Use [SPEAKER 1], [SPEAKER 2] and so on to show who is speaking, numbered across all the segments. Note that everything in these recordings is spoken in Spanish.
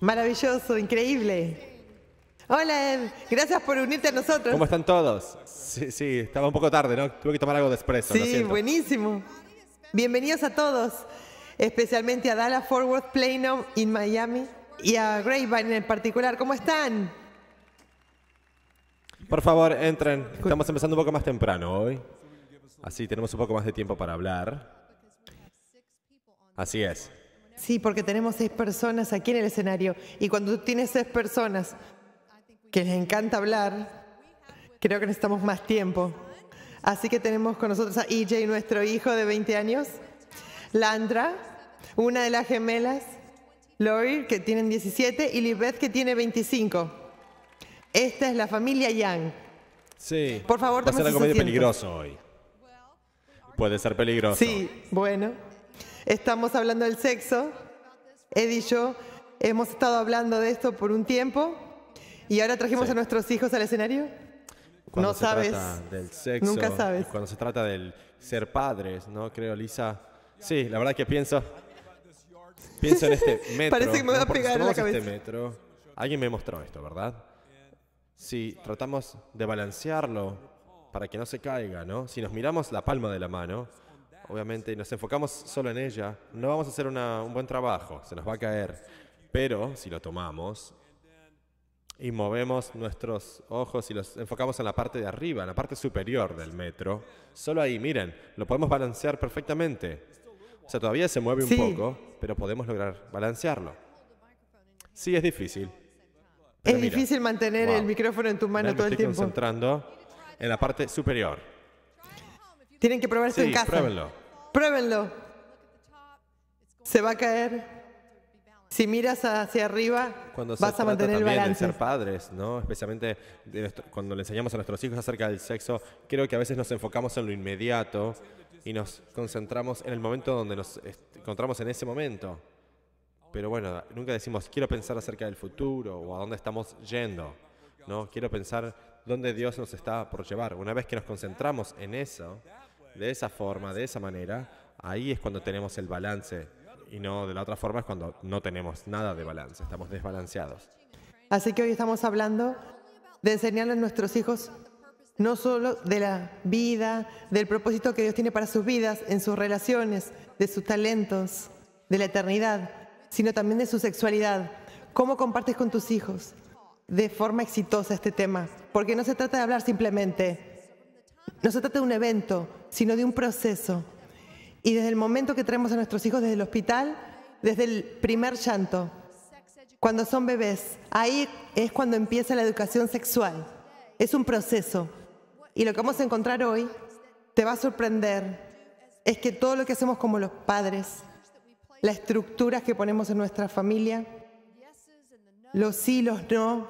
[SPEAKER 1] Maravilloso, increíble. Hola, Ed. Gracias por unirte a nosotros. ¿Cómo
[SPEAKER 2] están todos? Sí, sí, estaba un poco tarde, ¿no? Tuve que tomar algo de espresso. Sí,
[SPEAKER 1] buenísimo. Bienvenidos a todos, especialmente a Dallas Forward Plano in Miami y a Grapevine en particular. ¿Cómo están?
[SPEAKER 2] Por favor, entren. Estamos empezando un poco más temprano hoy. Así tenemos un poco más de tiempo para hablar. Así es.
[SPEAKER 1] Sí, porque tenemos seis personas aquí en el escenario y cuando tú tienes seis personas que les encanta hablar, creo que necesitamos más tiempo. Así que tenemos con nosotros a EJ, nuestro hijo de 20 años, Landra, una de las gemelas, Lori, que tienen 17, y Lisbeth, que tiene 25. Esta es la familia Yang.
[SPEAKER 2] Sí. Por favor, Va a ser algo medio peligroso hoy. Puede ser peligroso. Sí,
[SPEAKER 1] bueno estamos hablando del sexo. Ed y yo hemos estado hablando de esto por un tiempo y ahora trajimos a nuestros hijos al escenario. no sabes. Trata del
[SPEAKER 2] sexo, nunca sabes. Cuando se trata del ser padres, ¿no? Creo, Lisa. Sí, la verdad que pienso.
[SPEAKER 1] Pienso en este metro. Parece que
[SPEAKER 2] me va a pegar en la este cabeza. metro. Alguien me mostró esto, ¿verdad? Si tratamos de balancearlo para que no se caiga, ¿no? Si nos miramos la palma de la mano, obviamente, y nos enfocamos solo en ella, no vamos a hacer un buen trabajo, se nos va a caer. Pero si lo tomamos y movemos nuestros ojos y los enfocamos en la parte de arriba, en la parte superior del metro, solo ahí, miren, lo podemos balancear perfectamente. O sea, todavía se mueve un poco, pero podemos lograr balancearlo. Sí, es difícil. Es difícil
[SPEAKER 1] mantener el micrófono en tu mano todo el tiempo.
[SPEAKER 2] concentrando en la parte superior.
[SPEAKER 1] Tienen que probar en casa. Pruébenlo. Pruébenlo. Se va a caer. Si miras hacia arriba, cuando vas a mantener el balance. De ser
[SPEAKER 2] padres, ¿no? Especialmente cuando le enseñamos a nuestros hijos acerca del sexo, creo que a veces nos enfocamos en lo inmediato y nos concentramos en el momento donde nos encontramos en ese momento. Pero bueno, nunca decimos quiero pensar acerca del futuro o a dónde estamos yendo. No, quiero pensar dónde Dios nos está por llevar. Una vez que nos concentramos en eso, de esa forma, de esa manera, ahí es cuando tenemos el balance. Y no de la otra forma es cuando no tenemos nada de balance, estamos desbalanceados.
[SPEAKER 1] Así que hoy estamos hablando de enseñarles a nuestros hijos no solo de la vida, del propósito que Dios tiene para sus vidas, en sus relaciones, de sus talentos, de la eternidad, sino también de su sexualidad. ¿Cómo compartes con tus hijos de forma exitosa este tema? Porque no se trata de hablar simplemente, no se trata de un evento, sino de un proceso. Y desde el momento que traemos a nuestros hijos desde el hospital, desde el primer llanto, cuando son bebés, ahí es cuando empieza la educación sexual. Es un proceso. Y lo que vamos a encontrar hoy te va a sorprender. Es que todo lo que hacemos como los padres, las estructuras que ponemos en nuestra familia, los sí, los no,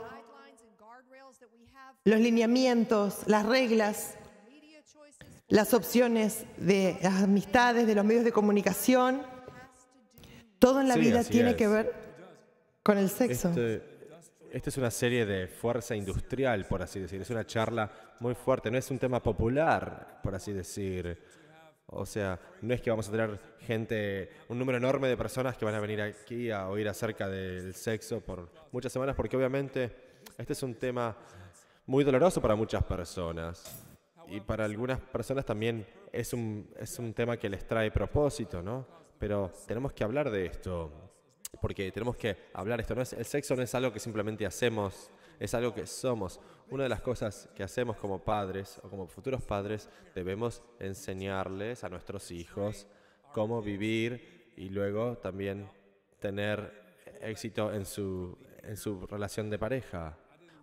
[SPEAKER 1] los lineamientos, las reglas, las opciones de las amistades, de los medios de comunicación. Todo en la vida tiene que ver
[SPEAKER 2] con el sexo. esta este es una serie de fuerza industrial, por así decir. Es una charla muy fuerte. No es un tema popular, por así decir. O sea, no es que vamos a tener gente, un número enorme de personas que van a venir aquí a oír acerca del sexo por muchas semanas, porque obviamente este es un tema muy doloroso para muchas personas y para algunas personas también es un, es un tema que les trae propósito, ¿no? Pero tenemos que hablar de esto, porque tenemos que hablar esto. No el sexo no es algo que simplemente hacemos, es algo que somos. Una de las cosas que hacemos como padres o como futuros padres, debemos enseñarles a nuestros hijos cómo vivir y luego también tener éxito en su, en su relación de pareja.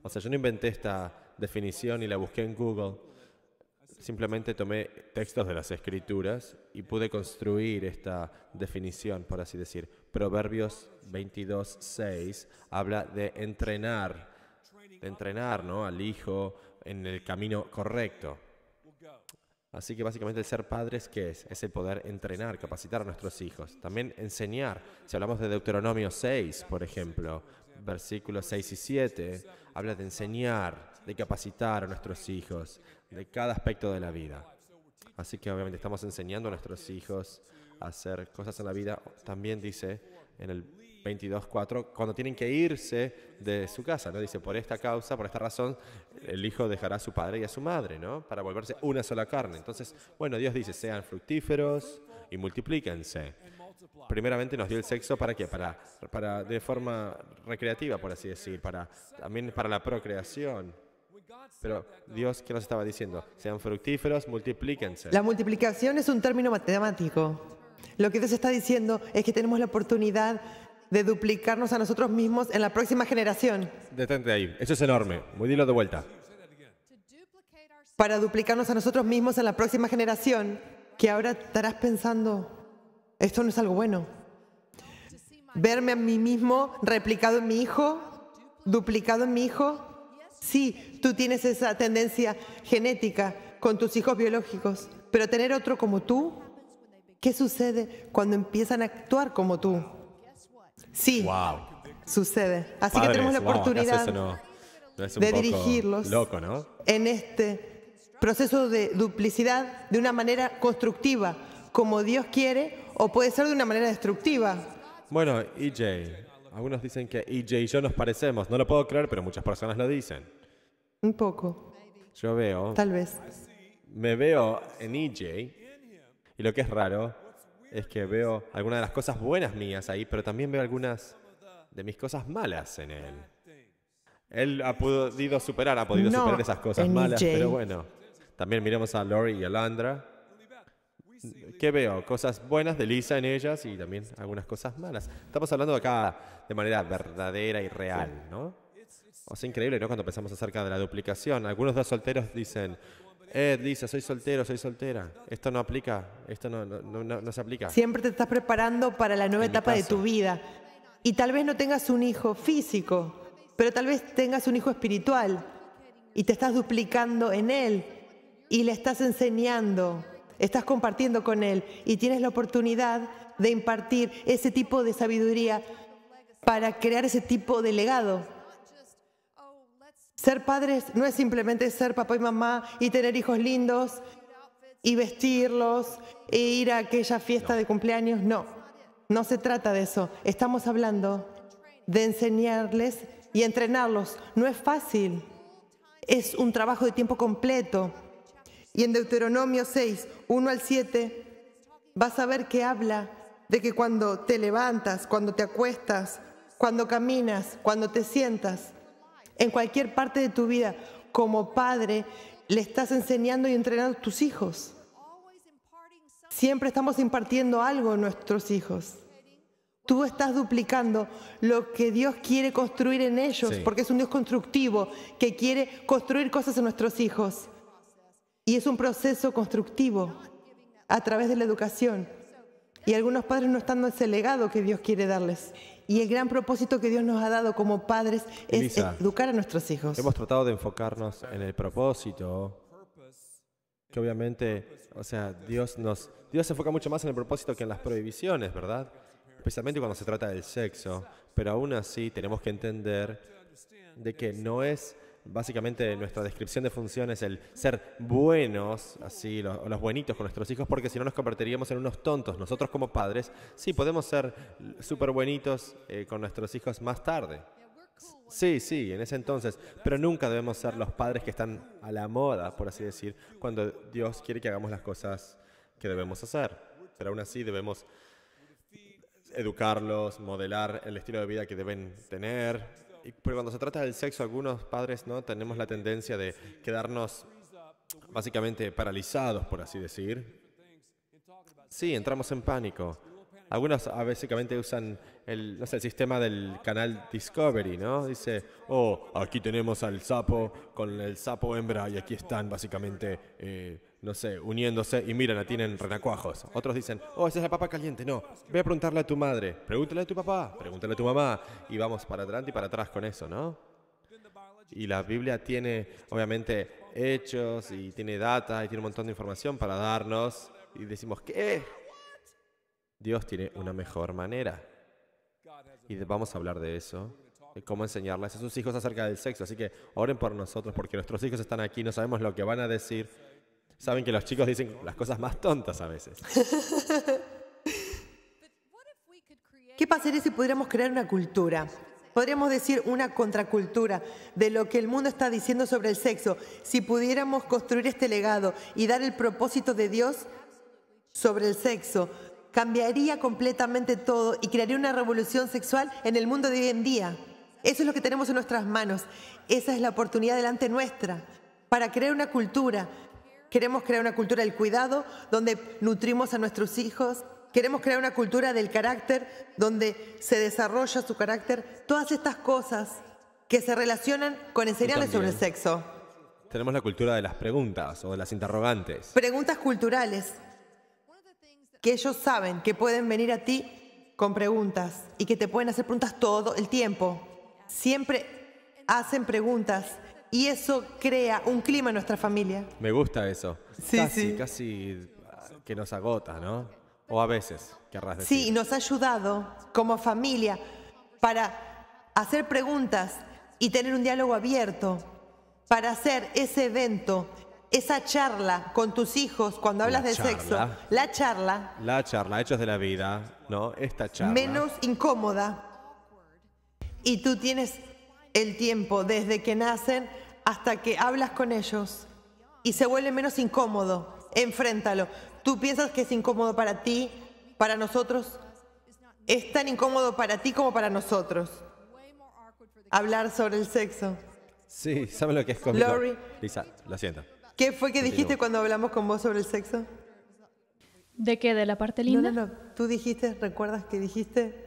[SPEAKER 2] O sea, yo no inventé esta definición y la busqué en Google Simplemente tomé textos de las escrituras y pude construir esta definición, por así decir. Proverbios 6 habla de entrenar, de entrenar ¿no? al hijo en el camino correcto. Así que básicamente el ser padres, ¿qué es? Es el poder entrenar, capacitar a nuestros hijos. También enseñar. Si hablamos de Deuteronomio 6, por ejemplo, versículos 6 y 7, habla de enseñar, de capacitar a nuestros hijos de cada aspecto de la vida. Así que obviamente estamos enseñando a nuestros hijos a hacer cosas en la vida. También dice en el 22.4, cuando tienen que irse de su casa, ¿no? Dice, por esta causa, por esta razón, el hijo dejará a su padre y a su madre, ¿no? Para volverse una sola carne. Entonces, bueno, Dios dice, sean fructíferos y multiplíquense. Primeramente nos dio el sexo para qué? Para, para de forma recreativa, por así decir, para, también para la procreación. Pero Dios, ¿qué nos estaba diciendo? Sean fructíferos, multiplíquense. La
[SPEAKER 1] multiplicación es un término matemático. Lo que Dios está diciendo es que tenemos la oportunidad de duplicarnos a nosotros mismos en la próxima generación.
[SPEAKER 2] Detente ahí, eso es enorme. Muy dilo de vuelta.
[SPEAKER 1] Para duplicarnos a nosotros mismos en la próxima generación, que ahora estarás pensando, esto no es algo bueno. Verme a mí mismo replicado en mi hijo, duplicado en mi hijo, Sí, tú tienes esa tendencia genética con tus hijos biológicos, pero tener otro como tú, ¿qué sucede cuando empiezan a actuar como tú? Sí, sucede. Así que tenemos la oportunidad
[SPEAKER 2] de dirigirlos
[SPEAKER 1] en este proceso de duplicidad de una manera constructiva, como Dios quiere, o puede ser de una manera destructiva.
[SPEAKER 2] Bueno, EJ, algunos dicen que EJ y yo nos parecemos. No lo puedo creer, pero muchas personas lo dicen.
[SPEAKER 1] Un poco.
[SPEAKER 2] Yo veo. Tal vez. Me veo en EJ. Y lo que es raro es que veo algunas de las cosas buenas mías ahí, pero también veo algunas de mis cosas malas en él. Él ha podido superar, ha podido superar esas cosas malas, e pero bueno. También miremos a Lori y a Landra. ¿Qué veo? Cosas buenas de Lisa en ellas y también algunas cosas malas. Estamos hablando acá de manera verdadera y real, ¿no? O sea, increíble, ¿no? Cuando pensamos acerca de la duplicación. Algunos dos solteros dicen, Ed, eh, Lisa, soy soltero, soy soltera. Esto no aplica, esto no, no, se aplica. Siempre
[SPEAKER 1] te estás preparando para la nueva etapa de tu vida. Y tal vez no tengas un hijo físico, pero tal vez tengas un hijo espiritual y te estás duplicando en él y le estás enseñando estás compartiendo con Él y tienes la oportunidad de impartir ese tipo de sabiduría para crear ese tipo de legado. Ser padres no es simplemente ser papá y mamá y tener hijos lindos y vestirlos e ir a aquella fiesta de cumpleaños. No, no se trata de eso. Estamos hablando de enseñarles y entrenarlos. No es fácil. Es un trabajo de tiempo completo y en Deuteronomio 6, 1 al 7, vas a ver que habla de que cuando te levantas, cuando te acuestas, cuando caminas, cuando te sientas, en cualquier parte de tu vida, como padre, le estás enseñando y entrenando a tus hijos. Siempre estamos impartiendo algo a nuestros hijos. Tú estás duplicando lo que Dios quiere construir en ellos, porque es un Dios constructivo que quiere construir cosas en nuestros hijos. Y es un proceso constructivo a través de la educación. Y algunos padres no están dando ese legado que Dios quiere darles. Y el gran propósito que Dios nos ha dado como padres es educar a
[SPEAKER 2] nuestros hijos. Hemos tratado de enfocarnos en el propósito, que obviamente, o sea, Dios nos Dios se enfoca mucho más en el propósito que en las prohibiciones, ¿verdad? Especialmente cuando se trata del sexo, pero aún así tenemos que entender de que no es básicamente nuestra descripción de función es el ser buenos, así, los, los buenitos con nuestros hijos, porque si no nos convertiríamos en unos tontos. Nosotros como padres, sí, podemos ser súper buenitos eh, con nuestros hijos más tarde. Sí, sí, en ese entonces, pero nunca debemos ser los padres que están a la moda, por así decir, cuando Dios quiere que hagamos las cosas que debemos hacer. Pero aún así debemos educarlos, modelar el estilo de vida que deben tener, pero cuando se trata del sexo, algunos padres no tenemos la tendencia de quedarnos básicamente paralizados, por así decir. Sí, entramos en pánico. Algunos ah, básicamente usan el, sistema del canal Discovery, ¿no? Dice, oh, aquí tenemos al sapo con el sapo hembra y aquí están básicamente eh, no sé, uniéndose y miren, la tienen renacuajos. Otros dicen, oh, esa es la papa caliente. No, ve a preguntarle a tu madre, pregúntale a tu papá, pregúntale a tu mamá. Y vamos para adelante y para atrás con eso, ¿no? Y la Biblia tiene, obviamente, hechos y tiene data y tiene un montón de información para darnos. Y decimos, ¿qué? Dios tiene una mejor manera. Y vamos a hablar de eso cómo enseñarles a sus hijos acerca del sexo. Así que oren por nosotros porque nuestros hijos están aquí, no sabemos lo que van a decir, Saben que los chicos dicen las cosas más tontas a veces.
[SPEAKER 1] ¿Qué pasaría si pudiéramos crear una cultura? Podríamos decir una contracultura de lo que el mundo está diciendo sobre el sexo. Si pudiéramos construir este legado y dar el propósito de Dios sobre el sexo, cambiaría completamente todo y crearía una revolución sexual en el mundo de hoy en día. Eso es lo que tenemos en nuestras manos. Esa es la oportunidad delante nuestra para crear una cultura Queremos crear una cultura del cuidado donde nutrimos a nuestros hijos. Queremos crear una cultura del carácter donde se desarrolla su carácter. Todas estas cosas que se relacionan con enseñarles sobre el
[SPEAKER 2] sexo. Tenemos la cultura de las preguntas o de las interrogantes.
[SPEAKER 1] Preguntas culturales que ellos saben que pueden venir a ti con preguntas y que te pueden hacer preguntas todo el tiempo. Siempre hacen preguntas y eso crea un clima en nuestra familia.
[SPEAKER 2] Me gusta eso. Sí, casi, casi ah, que nos agota, ¿no? O a veces, querrás decir. Sí,
[SPEAKER 1] nos ha ayudado como familia para hacer preguntas y tener un diálogo abierto, para hacer ese evento, esa charla con tus hijos cuando hablas de sexo, la charla.
[SPEAKER 2] La charla, hechos de la vida, ¿no? Esta charla. Menos
[SPEAKER 1] incómoda. Y tú tienes el tiempo desde que nacen hasta que hablas con ellos y se vuelve menos incómodo. Enfréntalo. ¿Tú piensas que es incómodo para ti, para nosotros? Es tan incómodo para ti como para nosotros. Hablar sobre el sexo.
[SPEAKER 2] Sí, ¿sabes lo que es cómico? Lori, Lisa, lo siento.
[SPEAKER 1] ¿Qué fue que dijiste cuando hablamos con vos sobre el sexo? ¿De qué? ¿De la
[SPEAKER 3] parte linda? No,
[SPEAKER 1] no, no. Tú dijiste,
[SPEAKER 3] ¿recuerdas que dijiste?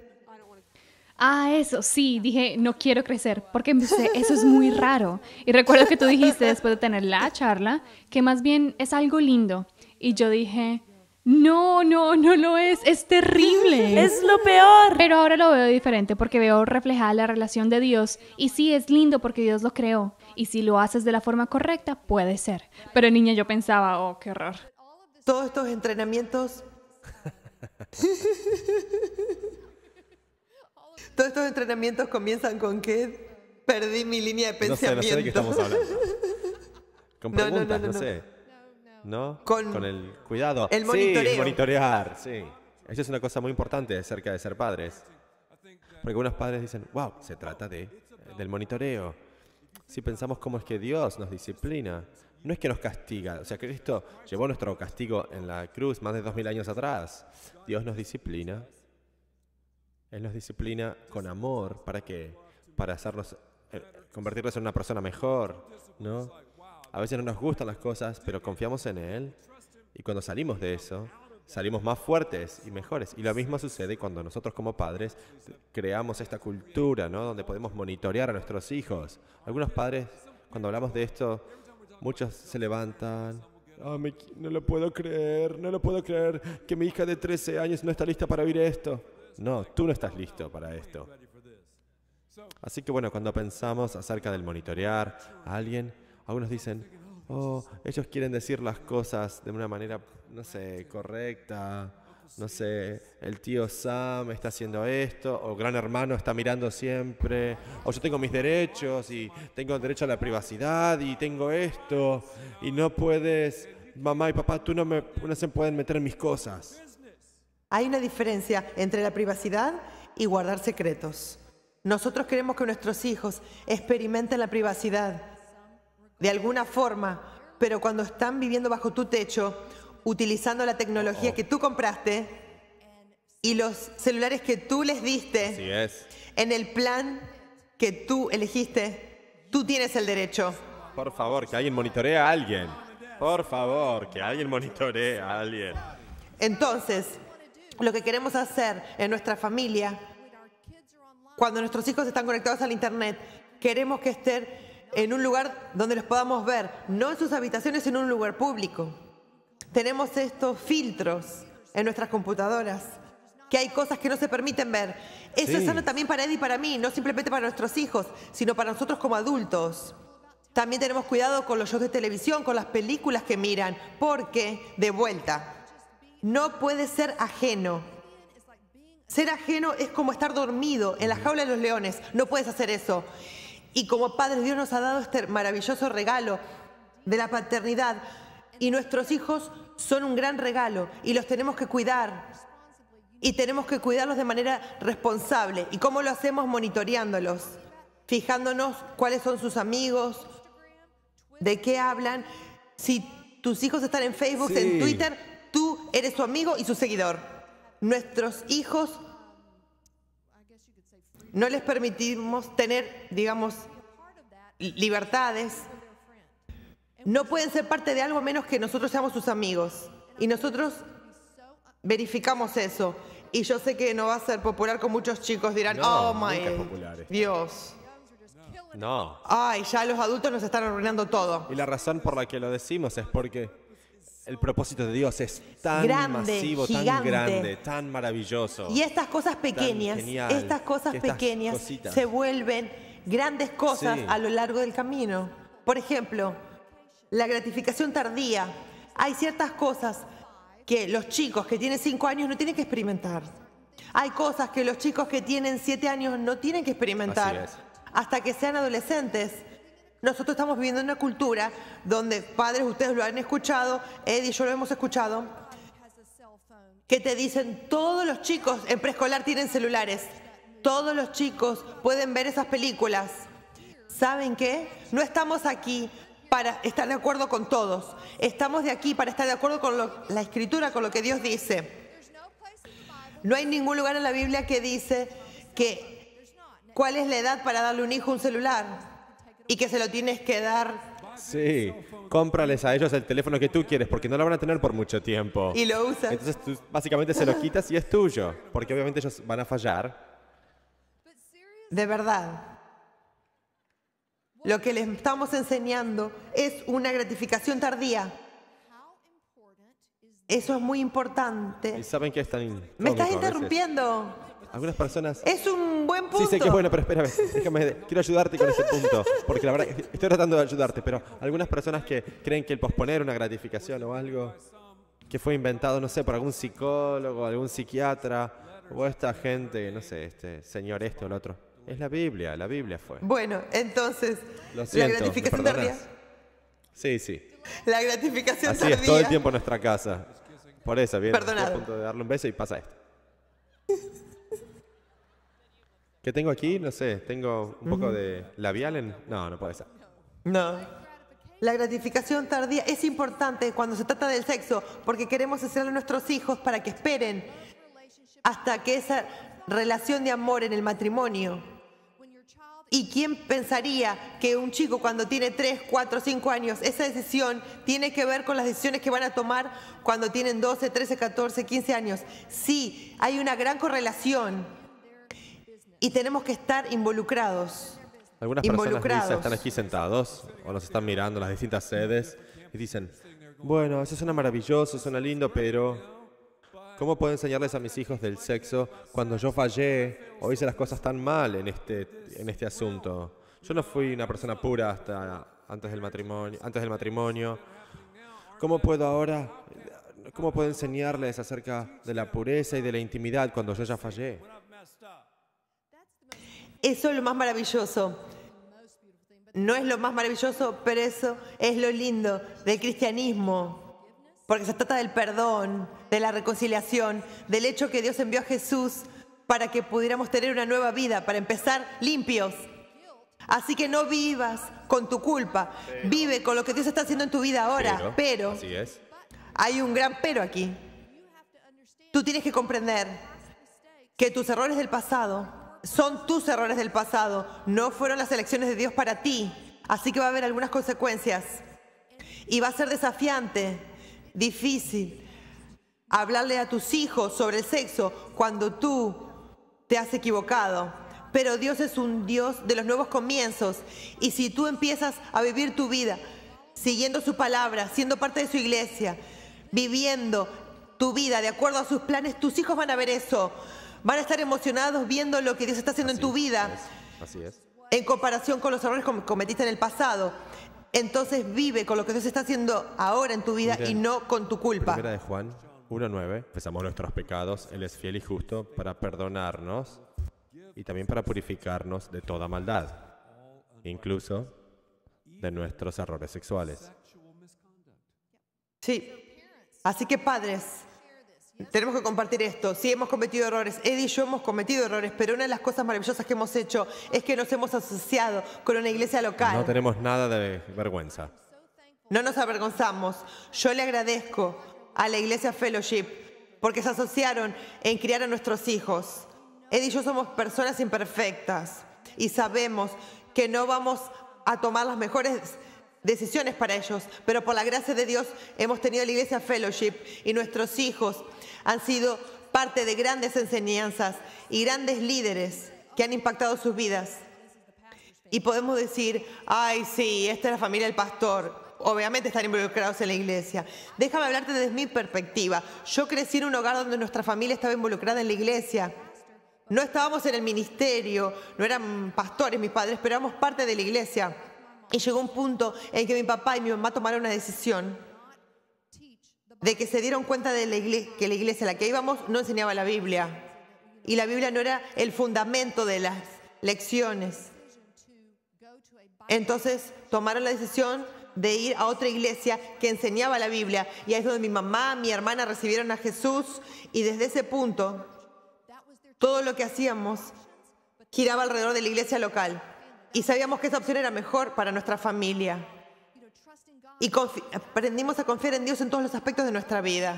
[SPEAKER 3] ah, eso, sí, dije, no quiero crecer, porque eso es muy raro. Y recuerdo que tú dijiste después de tener la charla, que más bien es algo lindo. Y yo dije, no, no, no lo es, es terrible. es lo peor. Pero ahora lo veo diferente porque veo reflejada la relación de Dios. Y sí, es lindo porque Dios lo creó. Y si lo haces de la forma correcta, puede ser.
[SPEAKER 1] Pero niña, yo pensaba, oh, qué horror. Todos estos entrenamientos... Todos estos entrenamientos comienzan con que perdí mi línea de pensamiento. No sé, no sé de qué estamos hablando. Con preguntas, no, sé.
[SPEAKER 2] ¿No? Con, el cuidado. El monitoreo. Sí, monitorear, sí. Eso es una cosa muy importante acerca de ser padres. Porque algunos padres dicen, wow, se trata de, del monitoreo. Si pensamos cómo es que Dios nos disciplina, no es que nos castiga. O sea, Cristo llevó nuestro castigo en la cruz más de dos mil años atrás. Dios nos disciplina él nos disciplina con amor. ¿Para qué? Para hacernos, eh, convertirnos en una persona mejor, ¿no? A veces no nos gustan las cosas, pero confiamos en Él. Y cuando salimos de eso, salimos más fuertes y mejores. Y lo mismo sucede cuando nosotros como padres creamos esta cultura, ¿no? Donde podemos monitorear a nuestros hijos. Algunos padres, cuando hablamos de esto, muchos se levantan. Ah, no lo puedo creer, no lo puedo creer que mi hija de 13 años no está lista para vivir esto. No, tú no estás listo para esto. Así que bueno, cuando pensamos acerca del monitorear a alguien, algunos dicen, oh, ellos quieren decir las cosas de una manera, no sé, correcta, no sé, el tío Sam está haciendo esto, o gran hermano está mirando siempre, o yo tengo mis derechos y tengo derecho a la privacidad y tengo esto, y no puedes, mamá y papá, tú no, me, no se pueden meter en mis cosas.
[SPEAKER 1] Hay una diferencia entre la privacidad y guardar secretos. Nosotros queremos que nuestros hijos experimenten la privacidad de alguna forma, pero cuando están viviendo bajo tu techo, utilizando la tecnología que tú compraste y los celulares que tú les diste, en el plan que tú elegiste, tú tienes el derecho.
[SPEAKER 2] Por favor, que alguien monitoree a alguien. Por favor, que alguien monitoree a alguien.
[SPEAKER 1] Entonces, lo que queremos hacer en nuestra familia, cuando nuestros hijos están conectados al Internet, queremos que estén en un lugar donde los podamos ver, no en sus habitaciones, sino en un lugar público. Tenemos estos filtros en nuestras computadoras, que hay cosas que no se permiten ver. Eso es sano también para Eddie y para mí, no simplemente para nuestros hijos, sino para nosotros como adultos. También tenemos cuidado con los shows de televisión, con las películas que miran, porque, de vuelta, no puede ser ajeno. Ser ajeno es como estar dormido en la jaula de los leones. No puedes hacer eso. Y como padres, Dios nos ha dado este maravilloso regalo de la paternidad. Y nuestros hijos son un gran regalo y los tenemos que cuidar. Y tenemos que cuidarlos de manera responsable. ¿Y cómo lo hacemos? Monitoreándolos, fijándonos cuáles son sus amigos, de qué hablan. Si tus hijos están en Facebook, en Twitter, Tú eres su amigo y su seguidor. Nuestros hijos no les permitimos tener, digamos, libertades. No pueden ser parte de algo menos que nosotros seamos sus amigos. Y nosotros verificamos eso. Y yo sé que no va a ser popular con muchos chicos, dirán, oh my Dios.
[SPEAKER 2] No. Ay, ya los adultos nos están arruinando todo. Y la razón por la que lo decimos es porque el propósito de Dios es tan masivo, tan grande, tan maravilloso. Y estas
[SPEAKER 1] cosas pequeñas, estas cosas pequeñas se vuelven grandes cosas a lo largo del camino. Por ejemplo, la gratificación tardía. Hay ciertas cosas que los chicos que tienen 5 años no tienen que experimentar. Hay cosas que los chicos que tienen 7 años no tienen que experimentar hasta que sean adolescentes. Nosotros estamos viviendo en una cultura donde padres, ustedes lo han escuchado, Eddie y yo lo hemos escuchado, que te dicen todos los chicos en preescolar tienen celulares, todos los chicos pueden ver esas películas. ¿Saben qué? No estamos aquí para estar de acuerdo con todos, estamos de aquí para estar de acuerdo con la escritura, con lo que Dios dice. No hay ningún lugar en la Biblia que dice que cuál es la edad para darle a un hijo un celular y que se lo tienes que dar.
[SPEAKER 2] Sí, cómprales a ellos el teléfono que tú quieres porque no lo van a tener por mucho tiempo. Y lo usas. Entonces tú básicamente se lo quitas y es tuyo, porque obviamente ellos van a fallar. De verdad.
[SPEAKER 1] Lo que les estamos enseñando es una gratificación tardía. Eso es muy importante.
[SPEAKER 2] ¿Y saben qué es Me estás
[SPEAKER 1] interrumpiendo.
[SPEAKER 2] Algunas personas. Es
[SPEAKER 1] un buen punto. Sí, sé que es bueno,
[SPEAKER 2] pero espérame. Déjame, quiero ayudarte con ese punto. Porque la verdad, estoy tratando de ayudarte, pero algunas personas que creen que el posponer una gratificación o algo que fue inventado, no sé, por algún psicólogo, algún psiquiatra, o esta gente, no sé, este señor este o el otro. Es la Biblia, la Biblia fue.
[SPEAKER 1] Bueno, entonces, la gratificación tardía.
[SPEAKER 2] Sí, sí. La gratificación Así es, todo el tiempo en nuestra casa. Por eso viene a punto de darle un beso y pasa esto. tengo aquí? No sé, tengo un poco de labial en... No, no puede ser.
[SPEAKER 1] No. La gratificación tardía es importante cuando se trata del sexo, porque queremos hacerle a nuestros hijos para que esperen hasta que esa relación de amor en el matrimonio. ¿Y quién pensaría que un chico cuando tiene 3, 4, 5 años, esa decisión tiene que ver con las decisiones que van a tomar cuando tienen 12, 13, 14, 15 años? Sí, hay una gran correlación y tenemos que estar involucrados.
[SPEAKER 2] Algunas personas están aquí sentados o nos están mirando en las distintas sedes y dicen, bueno, eso suena maravilloso, suena lindo, pero ¿Cómo puedo enseñarles a mis hijos del sexo cuando yo fallé o hice las cosas tan mal en este, en este asunto? Yo no fui una persona pura hasta antes del matrimonio. Antes del matrimonio. ¿Cómo puedo ahora, cómo puedo enseñarles acerca de la pureza y de la intimidad cuando yo ya fallé? Eso es lo
[SPEAKER 1] más maravilloso. No es lo más maravilloso, pero eso es lo lindo del cristianismo. Porque se trata del perdón, de la reconciliación, del hecho que Dios envió a Jesús para que pudiéramos tener una nueva vida, para empezar limpios. Así que no vivas con tu culpa, vive con lo que Dios está haciendo en tu vida ahora. Pero, hay un gran pero aquí. Tú tienes que comprender que tus errores del pasado son tus errores del pasado, no fueron las elecciones de Dios para ti. Así que va a haber algunas consecuencias. Y va a ser desafiante, difícil, hablarle a tus hijos sobre el sexo cuando tú te has equivocado. Pero Dios es un Dios de los nuevos comienzos. Y si tú empiezas a vivir tu vida siguiendo su palabra, siendo parte de su iglesia, viviendo tu vida de acuerdo a sus planes, tus hijos van a ver eso van a estar emocionados viendo lo que Dios está haciendo en tu vida. así es. En comparación con los errores que cometiste en el pasado. Entonces vive con lo que Dios está haciendo ahora en tu vida y no con tu culpa. Primera
[SPEAKER 2] de Juan 1.9. empezamos nuestros pecados. Él es fiel y justo para perdonarnos y también para purificarnos de toda maldad, incluso de nuestros errores sexuales.
[SPEAKER 1] Sí. Así que padres, tenemos que compartir esto. Sí, hemos cometido errores. Eddie y yo hemos cometido errores, pero una de las cosas maravillosas que hemos hecho es que nos hemos asociado con una iglesia local. No
[SPEAKER 2] tenemos nada de vergüenza. No
[SPEAKER 1] nos avergonzamos. Yo le agradezco a la iglesia Fellowship porque se asociaron en criar a nuestros hijos. Ed y yo somos personas imperfectas y sabemos que no vamos a tomar las mejores decisiones para ellos, pero por la gracia de Dios hemos tenido la Iglesia Fellowship y nuestros hijos han sido parte de grandes enseñanzas y grandes líderes que han impactado sus vidas. Y podemos decir, ay, sí, esta es la familia del pastor. Obviamente están involucrados en la iglesia. Déjame hablarte desde mi perspectiva. Yo crecí en un hogar donde nuestra familia estaba involucrada en la iglesia. No estábamos en el ministerio, no eran pastores mis padres, pero éramos parte de la iglesia. Y llegó un punto en que mi papá y mi mamá tomaron una decisión de que se dieron cuenta de que la iglesia a la que íbamos no enseñaba la Biblia. Y la Biblia no era el fundamento de las lecciones. Entonces tomaron la decisión de ir a otra iglesia que enseñaba la Biblia. Y ahí es donde mi mamá, mi hermana recibieron a Jesús. Y desde ese punto, todo lo que hacíamos giraba alrededor de la iglesia local y sabíamos que esa opción era mejor para nuestra familia. Y aprendimos a confiar en Dios en todos los aspectos de nuestra vida.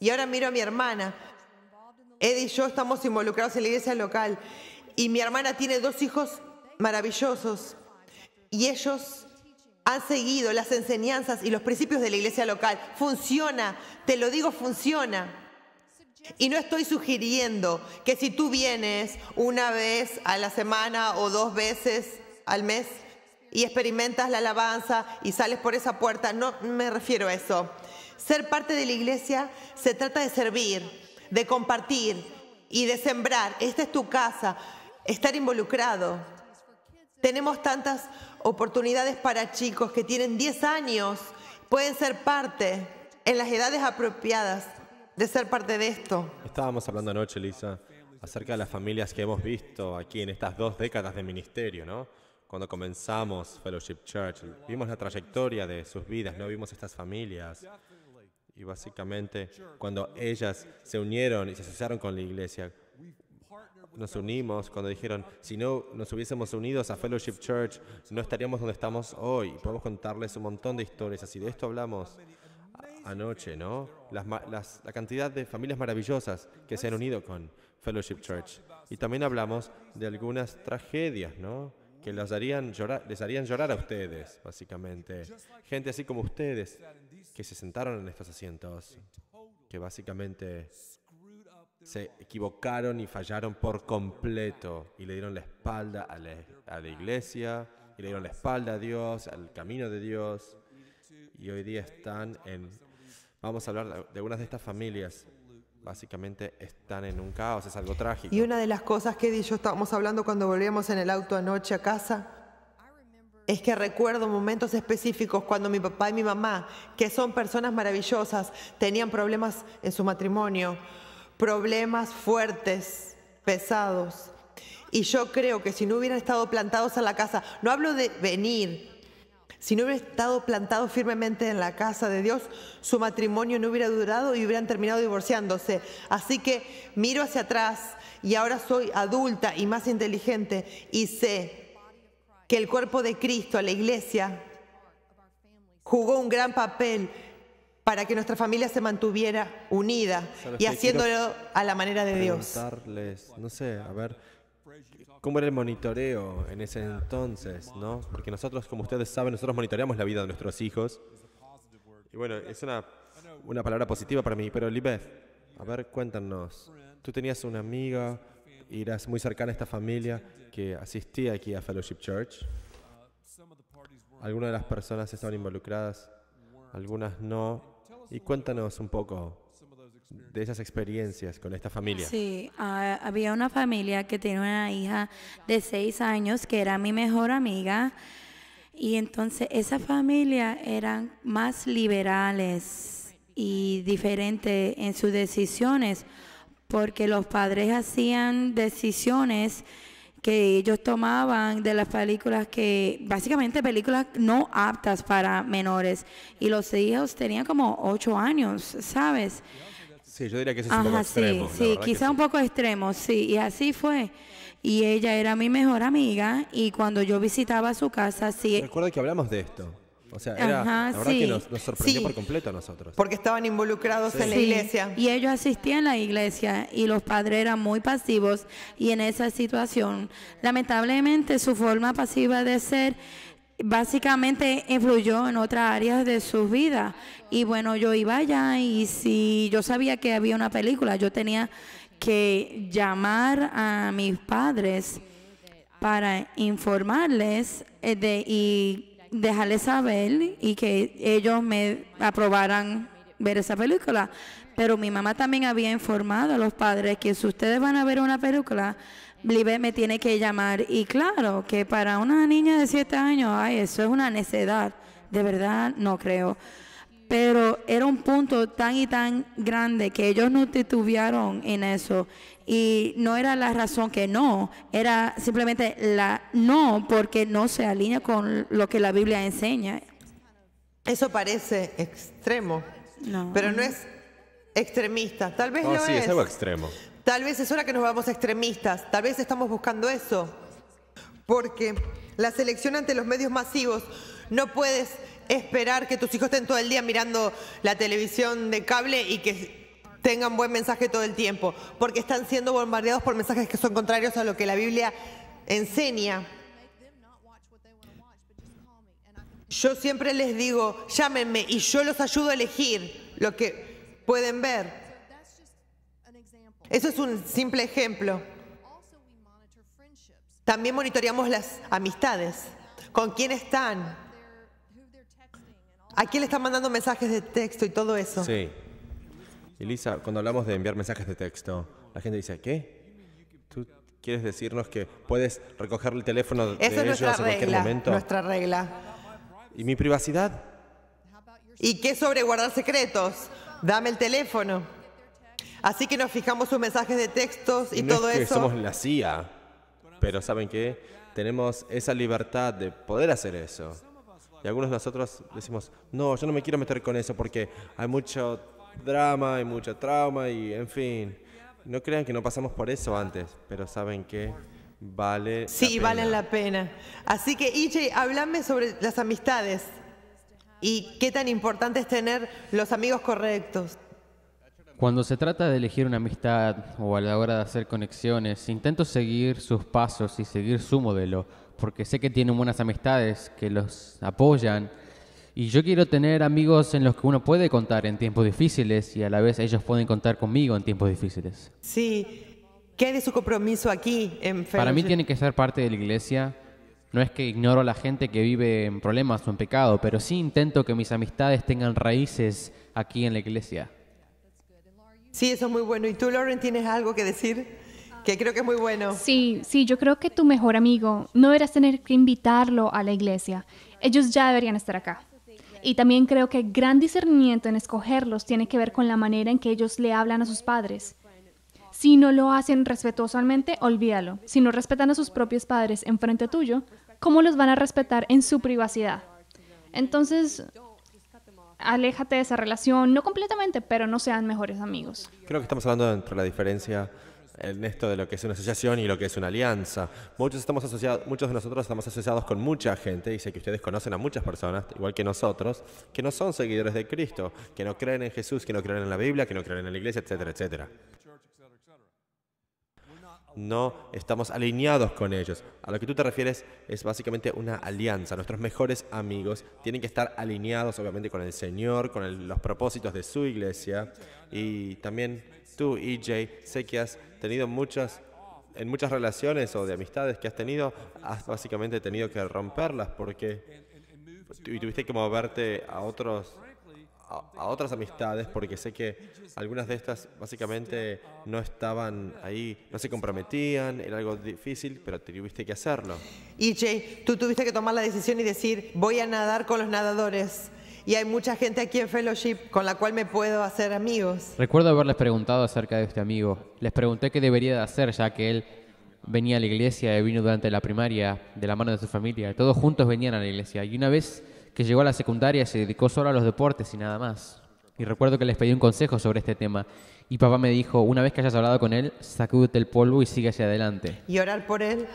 [SPEAKER 1] Y ahora miro a mi hermana. Eddie y yo estamos involucrados en la iglesia local. Y mi hermana tiene dos hijos maravillosos. Y ellos han seguido las enseñanzas y los principios de la iglesia local. Funciona, te lo digo, funciona. Y no estoy sugiriendo que si tú vienes una vez a la semana o dos veces al mes y experimentas la alabanza y sales por esa puerta, no me refiero a eso. Ser parte de la iglesia se trata de servir, de compartir y de sembrar. Esta es tu casa, estar involucrado. Tenemos tantas oportunidades para chicos que tienen 10 años, pueden ser parte en las edades apropiadas de ser parte de esto.
[SPEAKER 2] Estábamos hablando anoche, Lisa, acerca de las familias que hemos visto aquí en estas dos décadas de ministerio, ¿no? Cuando comenzamos Fellowship Church, vimos la trayectoria de sus vidas, no vimos estas familias. Y básicamente, cuando ellas se unieron y se asociaron con la iglesia, nos unimos cuando dijeron, si no nos hubiésemos unidos a Fellowship Church, no estaríamos donde estamos hoy. Podemos contarles un montón de historias, así de esto hablamos anoche, ¿no? la cantidad de familias maravillosas que se han unido con Fellowship Church. Y también hablamos de algunas tragedias, ¿no? Que harían les harían llorar a ustedes, básicamente. Gente así como ustedes, que se sentaron en estos asientos, que básicamente se equivocaron y fallaron por completo y le dieron la espalda a la, a la iglesia, y le dieron la espalda a Dios, al camino de Dios y hoy día están en Vamos a hablar de algunas de estas familias. Básicamente están en un caos, es algo trágico. Y una
[SPEAKER 1] de las cosas que Eddie y yo estábamos hablando cuando volvíamos en el auto anoche a casa es que recuerdo momentos específicos cuando mi papá y mi mamá, que son personas maravillosas, tenían problemas en su matrimonio, problemas fuertes, pesados. Y yo creo que si no hubieran estado plantados en la casa, no hablo de venir, si no hubiera estado plantado firmemente en la casa de Dios, su matrimonio no hubiera durado y hubieran terminado divorciándose. Así que miro hacia atrás y ahora soy adulta y más inteligente y sé que el cuerpo de Cristo, la iglesia, jugó un gran papel para que nuestra familia se mantuviera unida y haciéndolo a la manera de Dios.
[SPEAKER 2] No sé, a ver cómo era el monitoreo en ese entonces, ¿no? Porque nosotros, como ustedes saben, nosotros monitoreamos la vida de nuestros hijos. Y bueno, es una, una palabra positiva para mí, pero Libeth, a ver, cuéntanos. Tú tenías una amiga y eras muy cercana a esta familia que asistía aquí a Fellowship Church. Algunas de las personas estaban involucradas, algunas no. Y cuéntanos un poco de esas experiencias con esta familia.
[SPEAKER 4] Sí, ah, había una familia que tenía una hija de seis años que era mi mejor amiga y entonces esa familia eran más liberales y diferente en sus decisiones porque los padres hacían decisiones que ellos tomaban de las películas que, básicamente películas no aptas para menores. Y los hijos tenían como ocho años, ¿sabes?
[SPEAKER 2] Sí, yo diría que es extremo. Sí, quizá un
[SPEAKER 4] poco extremo, sí. Y así fue. Y ella era mi mejor amiga y cuando yo visitaba su casa, sí.
[SPEAKER 2] Recuerdo que hablamos de esto. O sea, era, la verdad que nos, sorprendió por completo a nosotros.
[SPEAKER 1] Porque estaban involucrados
[SPEAKER 4] en la iglesia. Y ellos asistían a la iglesia y los padres eran muy pasivos y en esa situación, lamentablemente su forma pasiva de ser básicamente influyó en otras áreas de su vida. Y bueno, yo iba allá y si yo sabía que había una película, yo tenía que llamar a mis padres para informarles eh, de, y dejarles saber y que ellos me aprobaran ver esa película. Pero mi mamá también había informado a los padres que si ustedes van a ver una película, Blibé me tiene que llamar y claro, que para una niña de 7 años, ay, eso es una necedad, de verdad no creo. Pero era un punto tan y tan grande que ellos no titubearon en eso. Y no era la razón que no, era simplemente la no porque no se alinea con lo que la Biblia enseña. Eso parece
[SPEAKER 1] extremo, pero no es extremista. Tal vez no, sí, es. es algo extremo. Tal vez es hora que nos vamos extremistas, tal vez estamos buscando eso. Porque la selección ante los medios masivos no puedes esperar que tus hijos estén todo el día mirando la televisión de cable y que tengan buen mensaje todo el tiempo, porque están siendo bombardeados por mensajes que son contrarios a lo que la Biblia enseña. Yo siempre les digo, llámenme y yo los ayudo a elegir lo que pueden ver. Eso es un simple ejemplo. También monitoreamos las amistades, con quién están, a quién le están mandando mensajes de texto y todo eso.
[SPEAKER 2] Sí. Elisa, cuando hablamos de enviar mensajes de texto, la gente dice, ¿qué? ¿Tú quieres decirnos que puedes recoger el teléfono de ellos en cualquier momento? nuestra regla. ¿Y mi privacidad?
[SPEAKER 1] ¿Y qué sobre guardar secretos? Dame el teléfono. Así que nos fijamos sus mensajes de textos y todo es que eso. Somos
[SPEAKER 2] la CIA, pero ¿saben qué? Tenemos esa libertad de poder hacer eso. Y algunos de nosotros decimos, no, yo no me quiero meter con eso porque hay mucho drama, hay mucho trauma y en fin. No crean que no pasamos por eso antes, pero ¿saben qué? Vale. Sí, la valen la
[SPEAKER 1] pena. Así que, Iche, háblame sobre las amistades y qué tan importante es tener los amigos correctos.
[SPEAKER 5] Cuando se trata de elegir una amistad o a la hora de hacer conexiones, intento seguir sus pasos y seguir su modelo, porque sé que tienen buenas amistades que los apoyan. Y yo quiero tener amigos en los que uno puede contar en tiempos difíciles y a la vez ellos pueden contar conmigo en tiempos difíciles.
[SPEAKER 1] Sí, ¿qué es de su compromiso aquí en fe? Para mí tiene
[SPEAKER 5] que ser parte de la iglesia. No es que ignoro a la gente que vive en problemas o en pecado, pero sí intento que mis amistades tengan raíces aquí en la iglesia.
[SPEAKER 1] Sí, eso es muy bueno. ¿Y tú, Lauren, tienes algo que decir? Que creo que es muy bueno.
[SPEAKER 3] Sí, sí, yo creo que tu mejor amigo no deberás tener que invitarlo a la iglesia. Ellos ya deberían estar acá. Y también creo que gran discernimiento en escogerlos tiene que ver con la manera en que ellos le hablan a sus padres. Si no lo hacen respetuosamente, olvídalo. Si no respetan a sus propios padres en frente tuyo, ¿cómo los van a respetar en su privacidad? Entonces, aléjate de esa relación, no completamente, pero no sean mejores amigos.
[SPEAKER 2] Creo que estamos hablando de entre la diferencia en esto de lo que es una asociación y lo que es una alianza. Muchos, estamos asociados, muchos de nosotros estamos asociados con mucha gente, y sé que ustedes conocen a muchas personas, igual que nosotros, que no son seguidores de Cristo, que no creen en Jesús, que no creen en la Biblia, que no creen en la iglesia, etcétera, etcétera no estamos alineados con ellos. A lo que tú te refieres es básicamente una alianza. Nuestros mejores amigos tienen que estar alineados obviamente con el Señor, con los propósitos de su iglesia. Y también tú, EJ, sé que has tenido muchas, en muchas relaciones o de amistades que has tenido, has básicamente tenido que romperlas porque y tuviste que moverte a otros a, otras amistades porque sé que algunas de estas básicamente no estaban ahí, no se comprometían, era algo difícil, pero tuviste que hacerlo.
[SPEAKER 1] Y tú tuviste que tomar la decisión y decir, voy a nadar con los nadadores. Y hay mucha gente aquí en Fellowship con la cual me puedo hacer amigos.
[SPEAKER 5] Recuerdo haberles preguntado acerca de este amigo. Les pregunté qué debería de hacer ya que él venía a la iglesia y vino durante la primaria de la mano de su familia. Todos juntos venían a la iglesia. Y una vez que llegó a la secundaria y se dedicó solo a los deportes y nada más. Y recuerdo que les pedí un consejo sobre este tema. Y papá me dijo, una vez que hayas hablado con él, sacúdete el polvo y sigue hacia adelante.
[SPEAKER 1] Y orar por él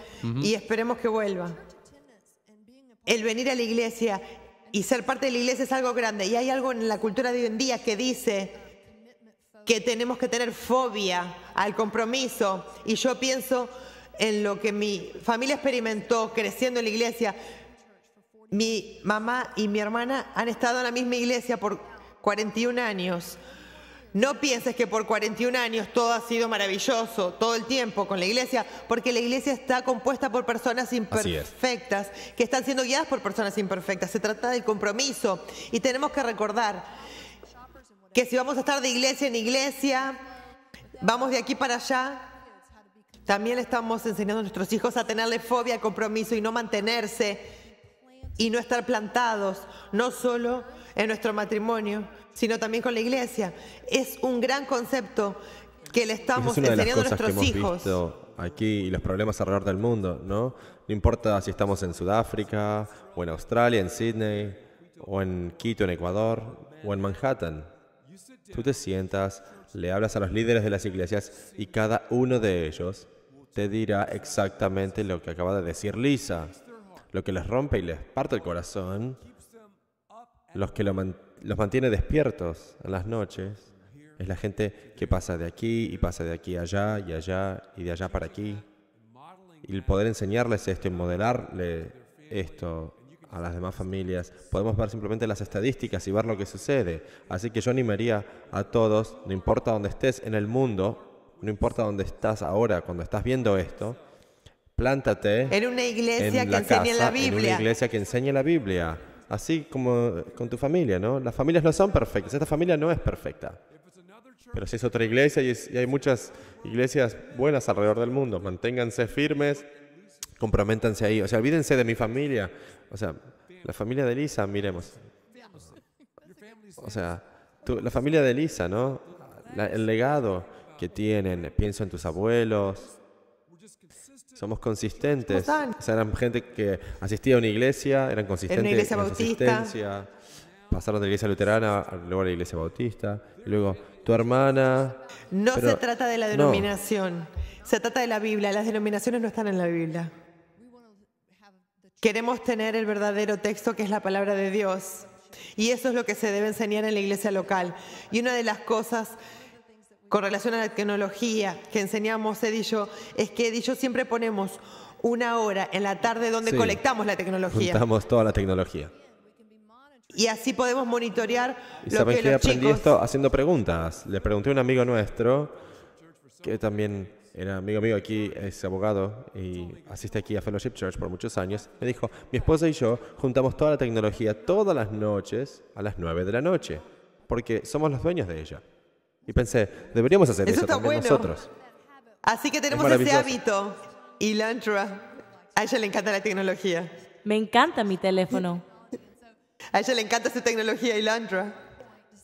[SPEAKER 1] y esperemos que vuelva. El venir a la iglesia y ser parte de la iglesia es algo grande. Y hay algo en la cultura de hoy en día que dice que tenemos que tener fobia al compromiso. Y yo pienso en lo que mi familia experimentó creciendo en la iglesia. Mi mamá y mi hermana han estado en la misma iglesia por 41 años. No pienses que por 41 años todo ha sido maravilloso, todo el tiempo con la iglesia, porque la iglesia está compuesta por personas imperfectas, que están siendo guiadas por personas imperfectas. Se trata del compromiso y tenemos que recordar que si vamos a estar de iglesia en iglesia, vamos de aquí para allá, también le estamos enseñando a nuestros hijos a tenerle fobia al compromiso y no mantenerse y no estar plantados, no solo en nuestro matrimonio, sino también con la iglesia. Es un gran concepto que le estamos enseñando a nuestros hijos.
[SPEAKER 2] aquí y los problemas alrededor del mundo, ¿no? No importa si estamos en Sudáfrica, o en Australia, en Sydney, o en Quito, en Ecuador, o en Manhattan. Tú te sientas, le hablas a los líderes de las iglesias y cada uno de ellos te dirá exactamente lo que acaba de decir Lisa lo que les rompe y les parte el corazón, los que los mantiene despiertos en las noches, es la gente que pasa de aquí y pasa de aquí allá y allá y de allá para aquí. Y el poder enseñarles esto y modelarle esto a las demás familias, podemos ver simplemente las estadísticas y ver lo que sucede. Así que yo animaría a todos, no importa dónde estés en el mundo, no importa dónde estás ahora, cuando estás viendo esto, Plántate en una iglesia que enseñe la Biblia. En una iglesia que enseñe la Biblia. Así como con tu familia, ¿no? Las familias no son perfectas. Esta familia no es perfecta. Pero si es otra iglesia y, hay muchas iglesias buenas alrededor del mundo, manténganse firmes, comprométanse ahí. O sea, olvídense de mi familia. O sea, la familia de Lisa, miremos. O sea, la familia de Lisa, ¿no? el legado que tienen. Pienso en tus abuelos, somos consistentes. O sea, eran gente que asistía a una iglesia, eran consistentes. En una iglesia bautista. Pasaron de la iglesia luterana luego a la iglesia bautista. luego, tu hermana. No se trata de la
[SPEAKER 1] denominación. Se trata de la Biblia. Las denominaciones no están en la Biblia. Queremos tener el verdadero texto que es la palabra de Dios. Y eso es lo que se debe enseñar en la iglesia local. Y una de las cosas con relación a la tecnología que enseñamos Ed y yo, es que Ed y yo siempre ponemos una hora en la tarde donde colectamos la tecnología.
[SPEAKER 2] Juntamos toda la tecnología.
[SPEAKER 1] Y así podemos monitorear y lo que, que aprendí esto
[SPEAKER 2] haciendo preguntas. Le pregunté a un amigo nuestro, que también era amigo mío aquí, es abogado y asiste aquí a Fellowship Church por muchos años. Me dijo, mi esposa y yo juntamos toda la tecnología todas las noches a las 9 de la noche, porque somos los dueños de ella. Y pensé, deberíamos hacer eso, también nosotros. Así que tenemos ese
[SPEAKER 1] hábito. Lantra, a ella le encanta la tecnología. Me encanta mi teléfono. a ella le encanta su tecnología, Lantra,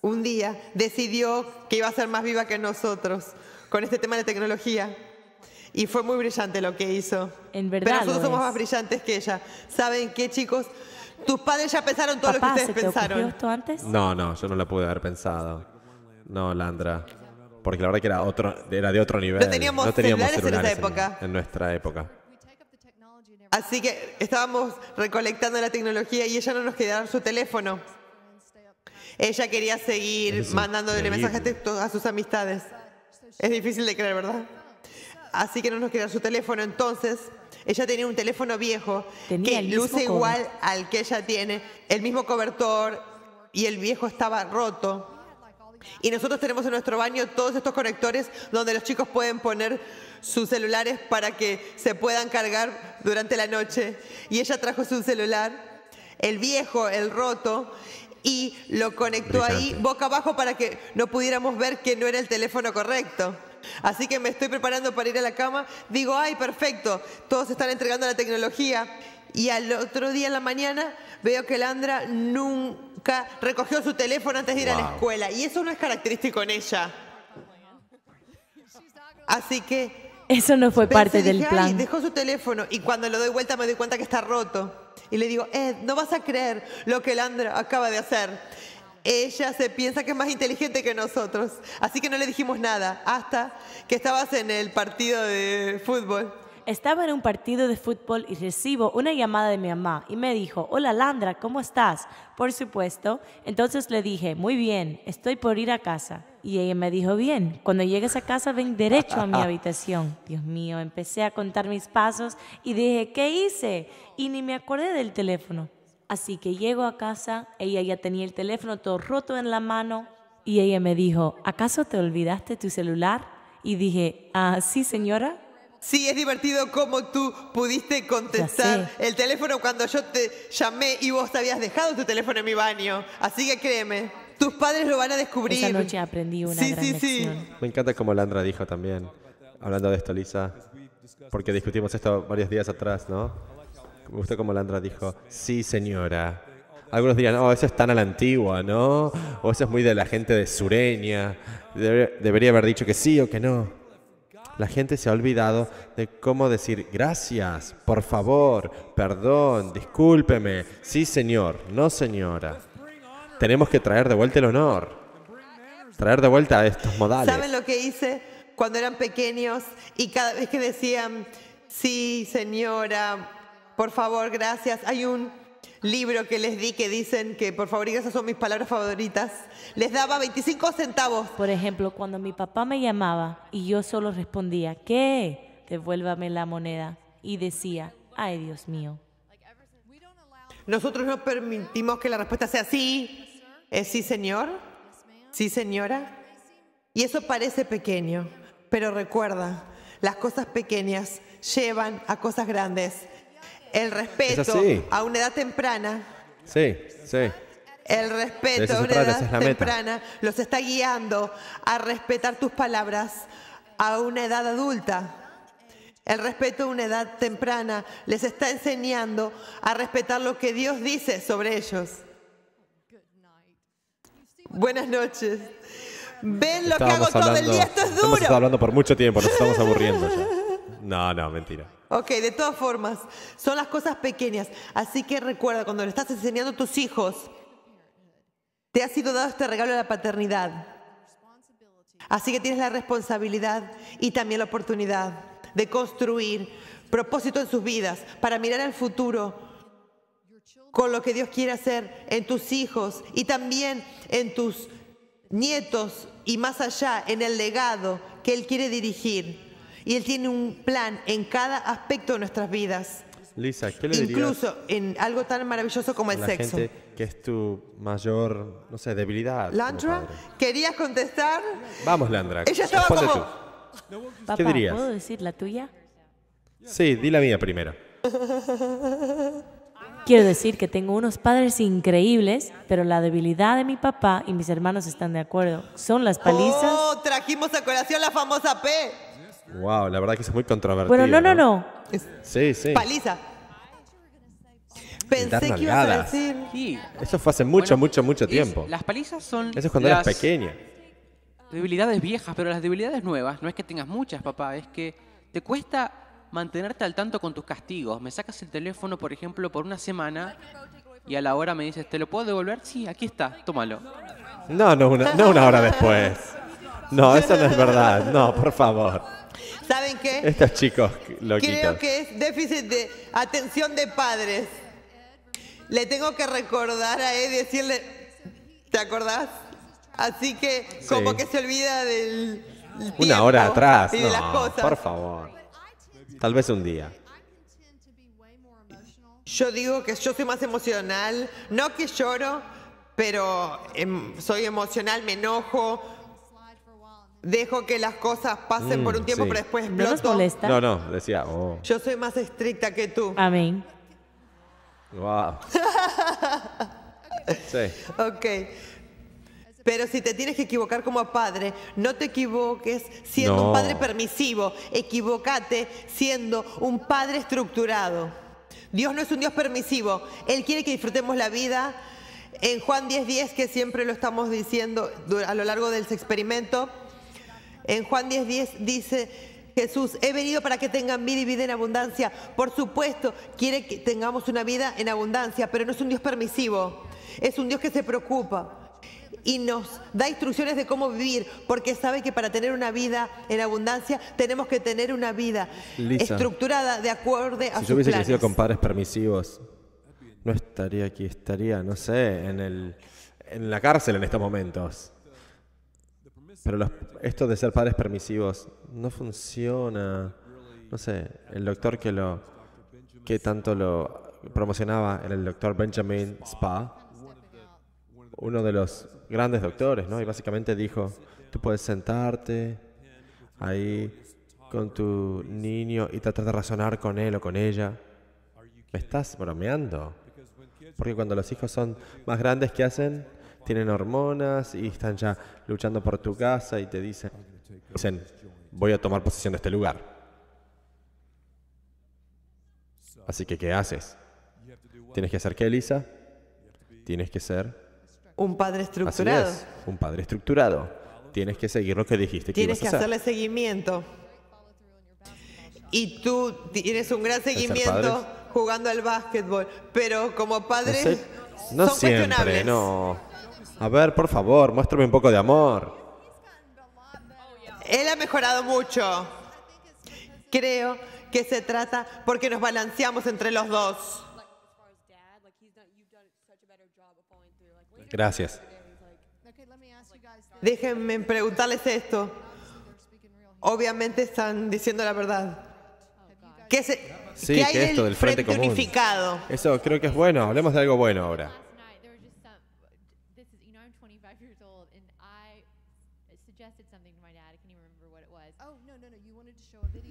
[SPEAKER 1] Un día decidió que iba a ser más viva que nosotros con este tema de tecnología. Y fue muy brillante lo que hizo. En verdad. Pero nosotros somos más brillantes que ella. ¿Saben qué, chicos? Tus padres ya pensaron todo lo que ustedes ¿se te pensaron. esto antes?
[SPEAKER 2] No, no, yo no la pude haber pensado. No, Landra. Porque la verdad que era, otro, era de otro nivel. No teníamos, celulares, en esa época. En, nuestra época.
[SPEAKER 1] Así que estábamos recolectando la tecnología y ella no nos quedaron su teléfono. Ella quería seguir mandando mandándole mensajes a sus amistades. Es difícil de creer, ¿verdad? Así que no nos quedaron su teléfono. Entonces, ella tenía un teléfono viejo que luce igual al que ella tiene, el mismo cobertor y el viejo estaba roto. Y nosotros tenemos en nuestro baño todos estos conectores donde los chicos pueden poner sus celulares para que se puedan cargar durante la noche. Y ella trajo su celular, el viejo, el roto, y lo conectó ahí boca abajo para que no pudiéramos ver que no era el teléfono correcto. Así que me estoy preparando para ir a la cama. Digo, ay, perfecto, todos están entregando la tecnología. Y al otro día en la mañana veo que Landra nunca recogió su teléfono antes de ir a la escuela. Y eso no es característico en ella. Así que...
[SPEAKER 6] Eso no fue parte del plan.
[SPEAKER 1] dejó su teléfono y cuando lo doy vuelta me doy cuenta que está roto. Y le digo, Ed, no vas a creer lo que Landra acaba de hacer. Ella se piensa que es más inteligente que nosotros. Así que no le dijimos nada hasta que estabas en el partido de fútbol. Estaba en un partido de fútbol y recibo una
[SPEAKER 6] llamada de mi mamá y me dijo, hola Landra, ¿cómo estás? Por supuesto. Entonces le dije, muy bien, estoy por ir a casa. Y ella me dijo, bien, cuando llegues a casa ven derecho a mi habitación. Dios mío, empecé a contar mis pasos y dije, ¿qué hice? Y ni me acordé del teléfono. Así que llego a casa, ella ya tenía el teléfono todo roto en la mano y ella me dijo, ¿acaso te olvidaste tu celular? Y dije, ah, sí señora.
[SPEAKER 1] Sí, es divertido cómo tú pudiste contestar el teléfono cuando yo te llamé y vos habías dejado tu teléfono en mi baño. Así que créeme, tus padres lo van a descubrir. Esa noche aprendí una sí,
[SPEAKER 6] sí,
[SPEAKER 2] Sí. Me encanta como Landra dijo también, hablando de esto, Lisa, porque discutimos esto varios días atrás, ¿no? Me gustó como Landra dijo, sí, señora. Algunos dirán, oh, eso es tan a la antigua, ¿no? O eso es muy de la gente de sureña. Debería haber dicho que sí o que no. La gente se ha olvidado de cómo decir gracias, por favor, perdón, discúlpeme, sí señor, no señora. Tenemos que traer de vuelta el honor, traer de vuelta estos modales. ¿Saben
[SPEAKER 1] lo que hice cuando eran pequeños y cada vez que decían sí señora, por favor, gracias, hay un libro que les di que dicen que por favor, y esas son mis palabras favoritas, les daba 25 centavos.
[SPEAKER 6] Por ejemplo, cuando mi papá me llamaba y yo solo respondía, ¿qué? Devuélvame la moneda. Y decía, ay Dios mío.
[SPEAKER 1] Nosotros no permitimos que la respuesta sea sí, es sí señor, sí señora. Y eso parece pequeño, pero recuerda, las cosas pequeñas llevan a cosas grandes el respeto a una edad temprana.
[SPEAKER 2] Sí, sí.
[SPEAKER 1] El respeto a una edad temprana los está guiando a respetar tus palabras a una edad adulta. El respeto a una edad temprana les está enseñando a respetar lo que Dios dice sobre ellos. Buenas noches. Ven lo que hago todo el día, esto es duro. Estamos hablando por
[SPEAKER 2] mucho tiempo, nos estamos aburriendo No, no, mentira.
[SPEAKER 1] Ok, de todas formas, son las cosas pequeñas. Así que recuerda, cuando le estás enseñando a tus hijos, te ha sido dado este regalo de la paternidad. Así que tienes la responsabilidad y también la oportunidad de construir propósito en sus vidas para mirar al futuro con lo que Dios quiere hacer en tus hijos y también en tus nietos y más allá, en el legado que Él quiere dirigir y Él tiene un plan en cada aspecto de nuestras vidas.
[SPEAKER 2] Lisa, ¿qué le dirías? Incluso
[SPEAKER 1] en algo tan maravilloso como el la sexo. Gente
[SPEAKER 2] que es tu mayor, no sé, debilidad. Landra,
[SPEAKER 1] ¿querías contestar?
[SPEAKER 2] Vamos, Landra. Ella estaba como... ¿Qué dirías? ¿Puedo
[SPEAKER 1] decir la tuya?
[SPEAKER 2] Sí, di la mía primero.
[SPEAKER 6] Quiero decir que tengo unos padres increíbles, pero la debilidad de mi papá y mis hermanos están de acuerdo. Son las palizas. Oh,
[SPEAKER 1] trajimos a colación la
[SPEAKER 2] famosa P. Wow, la verdad que es muy controvertido. Bueno, no, no, no. sí, sí.
[SPEAKER 1] Paliza.
[SPEAKER 5] Pensé que ibas
[SPEAKER 2] Eso fue hace mucho, mucho, mucho tiempo. las palizas son. Eso cuando pequeña.
[SPEAKER 5] Debilidades viejas, pero las debilidades nuevas, no es que tengas muchas, papá, es que te cuesta mantenerte al tanto con tus castigos. Me sacas el teléfono, por ejemplo, por una semana y a la hora me dices, ¿te lo puedo devolver? Sí, aquí está, tómalo.
[SPEAKER 2] No, no no una hora después. No, eso no es verdad. No, por favor. ¿Saben qué? Estos chicos Creo
[SPEAKER 1] que es déficit de atención de padres. Le tengo que recordar a él decirle, ¿te acordás? Así que como que se olvida del Una hora atrás, no, por
[SPEAKER 2] favor. Tal vez un día.
[SPEAKER 1] Yo digo que yo soy más emocional, no que lloro, pero em, soy emocional, me enojo, dejo que las cosas pasen por un mm, tiempo, pero después ¿No nos molesta? No, no, decía, oh. Yo soy más estricta que tú. Amén.
[SPEAKER 2] wow. Sí.
[SPEAKER 1] Ok. Pero si te tienes que equivocar como padre, no te equivoques siendo un padre permisivo, equivocate siendo un padre estructurado. Dios no es un Dios permisivo, Él quiere que disfrutemos la vida. En Juan 10:10, que siempre lo estamos diciendo a lo largo del experimento, en Juan 10:10 10 dice Jesús, he venido para que tengan vida y vida en abundancia. Por supuesto, quiere que tengamos una vida en abundancia, pero no es un Dios permisivo, es un Dios que se preocupa y nos da instrucciones de cómo vivir, porque sabe que para tener una vida en abundancia tenemos que tener una vida estructurada de acuerdo a si yo hubiese crecido
[SPEAKER 2] con padres permisivos, no estaría aquí, estaría, no sé, en, el, en la cárcel en estos momentos. Pero los, esto de ser padres permisivos no funciona. No sé, el doctor que lo que tanto lo promocionaba era el doctor Benjamin Spa, uno de los grandes doctores, ¿no? Y básicamente dijo, tú puedes sentarte ahí con tu niño y tratar de razonar con él o con ella. ¿Me estás bromeando? Porque cuando los hijos son más grandes, ¿qué hacen? tienen hormonas y están ya luchando por tu casa y te dicen, dicen voy a tomar posesión de este lugar. Así que, ¿qué haces? ¿Tienes que hacer qué, Elisa? Tienes que ser...
[SPEAKER 1] Un padre estructurado.
[SPEAKER 2] un padre estructurado. Tienes que seguir lo que dijiste Tienes que hacerle
[SPEAKER 1] seguimiento. Y tú tienes un gran seguimiento jugando al básquetbol, pero como padre,
[SPEAKER 2] no son cuestionables. No. A ver, por favor, muéstrame un poco de amor.
[SPEAKER 1] Él ha mejorado mucho. Creo que se trata porque nos balanceamos entre los dos. Gracias. Déjenme preguntarles esto. Obviamente están diciendo la verdad. ¿Qué, hay esto del Frente, Unificado?
[SPEAKER 2] Eso creo que es bueno. Hablemos de algo bueno ahora.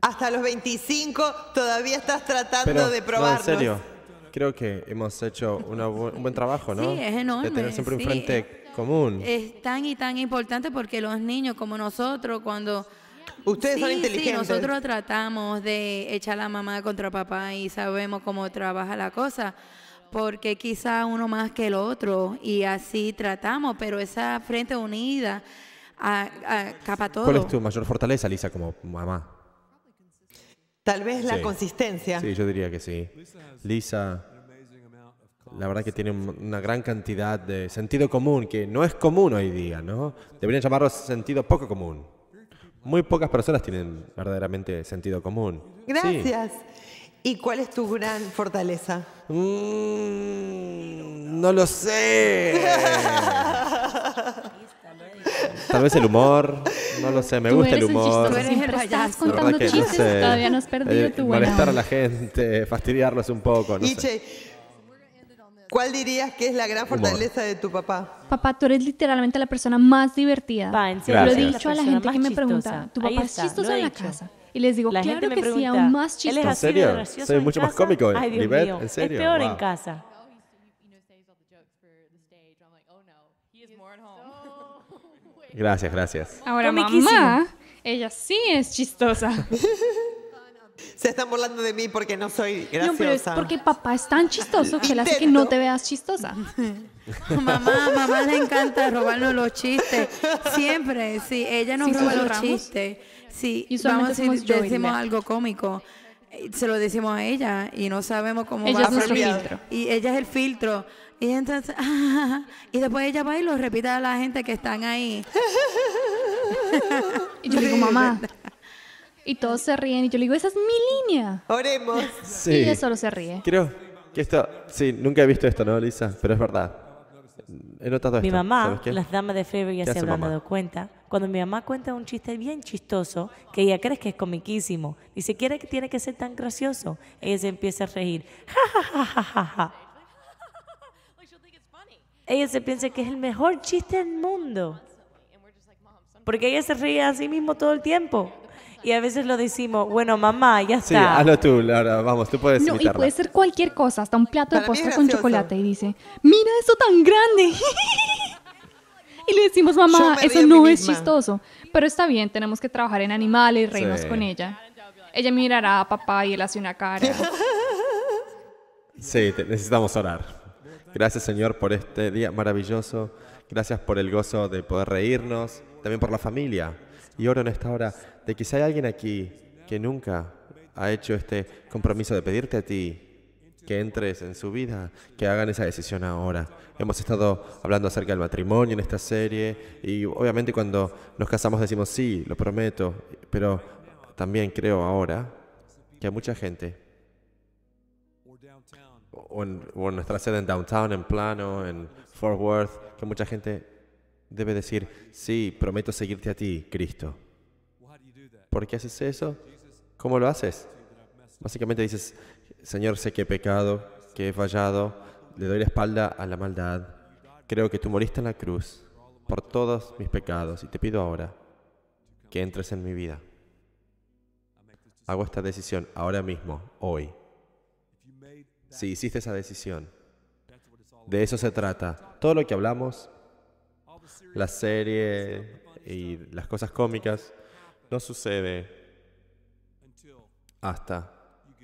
[SPEAKER 1] Hasta los 25 todavía estás tratando de probarlo en
[SPEAKER 2] serio, creo que hemos hecho un buen trabajo, ¿no? Sí, es enorme. De tener siempre un frente común. Es
[SPEAKER 4] tan y tan importante porque los niños como nosotros cuando... Ustedes son inteligentes. Sí, nosotros tratamos de echar la mamá contra papá y sabemos cómo trabaja la cosa, porque quizá uno más que el otro y así tratamos, pero esa frente unida capa todo. ¿Cuál es tu
[SPEAKER 2] mayor fortaleza, Lisa, como mamá?
[SPEAKER 4] Tal vez la consistencia. Sí,
[SPEAKER 2] yo diría que sí. Lisa, la verdad que tiene una gran cantidad de sentido común, que no es común hoy día, ¿no? Deberían llamarlo sentido poco común. Muy pocas personas tienen verdaderamente sentido común. Gracias.
[SPEAKER 1] ¿Y cuál es tu gran fortaleza?
[SPEAKER 2] Mm, no lo sé. Tal vez el humor, no lo sé, me gusta el humor. Tú eres el estás contando chistes, no todavía no has perdido eh, tu buena Molestar a la gente, fastidiarlos un poco, no y sé.
[SPEAKER 1] Che, ¿Cuál dirías que es la gran fortaleza de tu papá?
[SPEAKER 3] Papá, tú eres literalmente la persona más divertida. Va, en serio, lo he dicho a la gente que me pregunta, ¿tu papá es chistoso en la casa? Y les digo, claro gente que pregunta, sí, aún más chistoso. ¿En serio? Soy mucho más
[SPEAKER 2] cómico. Ay, Dios Libet, ¿en serio? Es peor en casa. Gracias, gracias.
[SPEAKER 3] Ahora mamá, ella sí es chistosa.
[SPEAKER 1] Se están burlando de mí porque no soy graciosa. No, pero es porque
[SPEAKER 3] papá es tan chistoso que le hace que no te veas chistosa.
[SPEAKER 4] mamá, mamá le encanta robarnos los chistes. Siempre, sí, ella nos roba los chistes. Sí, vamos a decimos algo cómico. Eh, se lo decimos a ella y no sabemos cómo ella va a filtro. Y ella es el filtro. Y entonces, y después ella va y lo repite a la gente que están ahí. y yo digo, mamá.
[SPEAKER 3] Y todos se ríen. Y yo le digo, esa es mi línea. Oremos. Y ella solo se ríe.
[SPEAKER 2] Creo que esto, sí, nunca he visto esto, ¿no, Lisa? Pero es verdad. He notado Mi mamá, las damas de febre ya se habrán
[SPEAKER 6] dado cuenta. Cuando mi mamá cuenta un chiste bien chistoso, que ella cree que es comiquísimo, ni quiere que tiene que ser tan gracioso, ella se empieza a reír. Ja, ja, ja, ja, ja ella se piensa que es el mejor chiste del mundo. Porque ella se ríe a sí mismo todo el tiempo.
[SPEAKER 3] Y a veces lo decimos, bueno, mamá, ya está. Sí, hazlo
[SPEAKER 2] tú, Laura, vamos, tú puedes No, y puede
[SPEAKER 3] ser cualquier cosa, hasta un plato de postre con chocolate. Y dice, mira eso tan grande. y le decimos, mamá, eso no es chistoso. Pero está bien, tenemos que trabajar en animales, reírnos con ella. Ella mirará a papá y él hace una cara.
[SPEAKER 2] sí, necesitamos orar. Gracias Señor por este día maravilloso. Gracias por el gozo de poder reírnos, también por la familia. Y oro en esta hora de que hay alguien aquí que nunca ha hecho este compromiso de pedirte a ti que entres en su vida, que hagan esa decisión ahora. Hemos estado hablando acerca del matrimonio en esta serie y obviamente cuando nos casamos decimos sí, lo prometo, pero también creo ahora que hay mucha gente o en, nuestra sede en Downtown, en Plano, en Fort Worth, que mucha gente debe decir, sí, prometo seguirte a ti, Cristo. ¿Por qué haces eso? ¿Cómo lo haces? Básicamente dices, Señor, sé que he pecado, que he fallado, le doy la espalda a la maldad. Creo que tú moriste en la cruz por todos mis pecados y te pido ahora que entres en mi vida. Hago esta decisión ahora mismo, hoy si hiciste esa decisión. De eso se trata. Todo lo que hablamos, la serie y las cosas cómicas, no sucede hasta,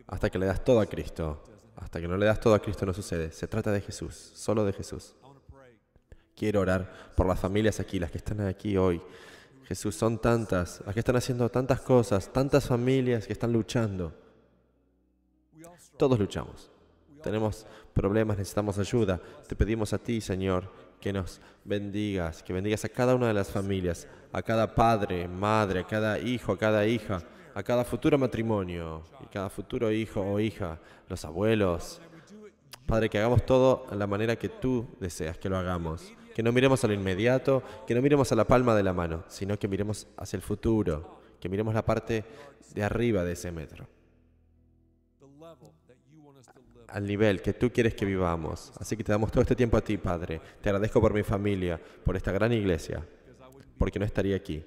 [SPEAKER 2] hasta que le das todo a Cristo. Hasta que no le das todo a Cristo no sucede. Se trata de Jesús, solo de Jesús. Quiero orar por las familias aquí, las que están aquí hoy. Jesús, son tantas, las que están haciendo tantas cosas, tantas familias que están luchando. Todos luchamos tenemos problemas, necesitamos ayuda. Te pedimos a ti, Señor, que nos bendigas, que bendigas a cada una de las familias, a cada padre, madre, a cada hijo, a cada hija, a cada futuro matrimonio y cada futuro hijo o hija, los abuelos. Padre, que hagamos todo de la manera que tú deseas que lo hagamos. Que no miremos a lo inmediato, que no miremos a la palma de la mano, sino que miremos hacia el futuro, que miremos la parte de arriba de ese metro al nivel que tú quieres que vivamos. Así que te damos todo este tiempo a ti, Padre. Te agradezco por mi familia, por esta gran iglesia, porque no estaría aquí.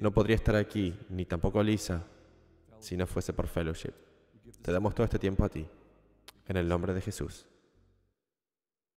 [SPEAKER 2] No podría estar aquí, ni tampoco Lisa, si no fuese por fellowship. Te damos todo este tiempo a ti. En el nombre de Jesús.